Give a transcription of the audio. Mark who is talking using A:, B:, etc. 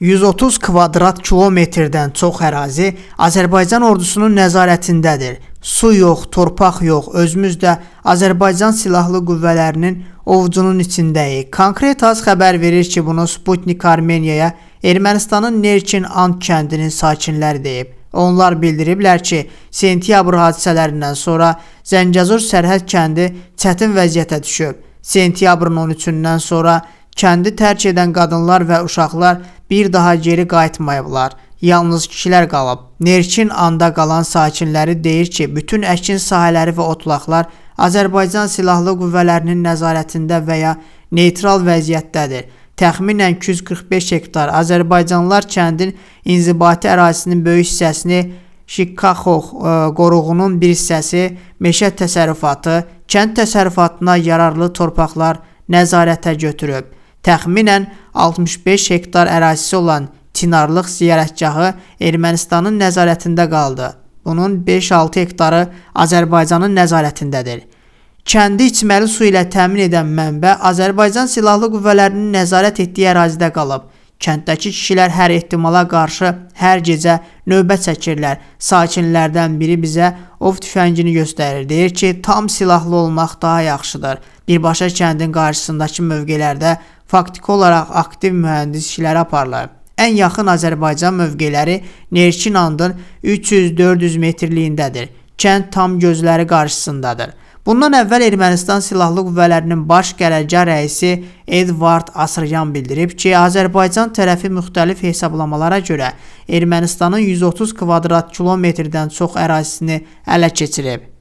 A: 130 kvadrat kilometrdən çox ərazi Azərbaycan ordusunun nəzarətindədir. Su yox, torpaq yox, özümüz də Azərbaycan silahlı qüvvələrinin ovcunun içindəyik. Konkret az xəbər verir ki, bunu Sputnik Armeniyaya Ermənistanın Nerkin Ant kəndinin sakinləri deyib. Onlar bildiriblər ki, sentyabr hadisələrindən sonra Zəngəzur sərhəd kəndi çətin vəziyyətə düşüb. Sentyabrın 13-dən sonra kəndi tərk edən qadınlar və uşaqlar bir daha geri qayıtmayıblar. Yalnız kişilər qalıb. Nerçin anda qalan sakinləri deyir ki, bütün əkin sahələri və otlaqlar Azərbaycan silahlı qüvvələrinin nəzarətində və ya neytral vəziyyətdədir. Təxminən 245 hektar Azərbaycanlılar kəndin inzibati ərazisinin böyük hissəsini Şikkaxox e, qoruğunun bir hissəsi, meşə təsərrüfatı, kənd təsərrüfatına yararlı torpaqlar nəzarətə götürüb. Təxminən 65 hektar ərazisi olan Çinarlıq ziyarətgahı Ermənistanın nəzarətində qaldı. Bunun 5-6 hektarı Azərbaycanın nəzarətindədir. Kəndi içməli su ilə təmin edən mənbə Azərbaycan Silahlı Qüvvələrinin nəzarət etdiyi ərazidə qalıb. Kənddəki kişilər hər ehtimala qarşı hər gecə növbə çəkirlər. Sakinlərdən biri bizə ov tüfəngini göstərir. Deyir ki, tam silahlı olmaq daha yaxşıdır birbaşa kəndin qarşısındakı mövqelərdə faktiki olaraq aktiv mühəndis işləri aparılır. Ən yaxın Azərbaycan mövqeləri Nerçinandın 300-400 metrliyindədir. Kənd tam gözləri qarşısındadır. Bundan əvvəl Ermənistan Silahlı Qüvvələrinin baş qərargah rəisi Edvard Asryan bildirib ki, Azərbaycan tərəfi müxtəlif hesablamalara görə Ermənistanın 130 kvadrat kilometrdən çox ərazisini ələ keçirib.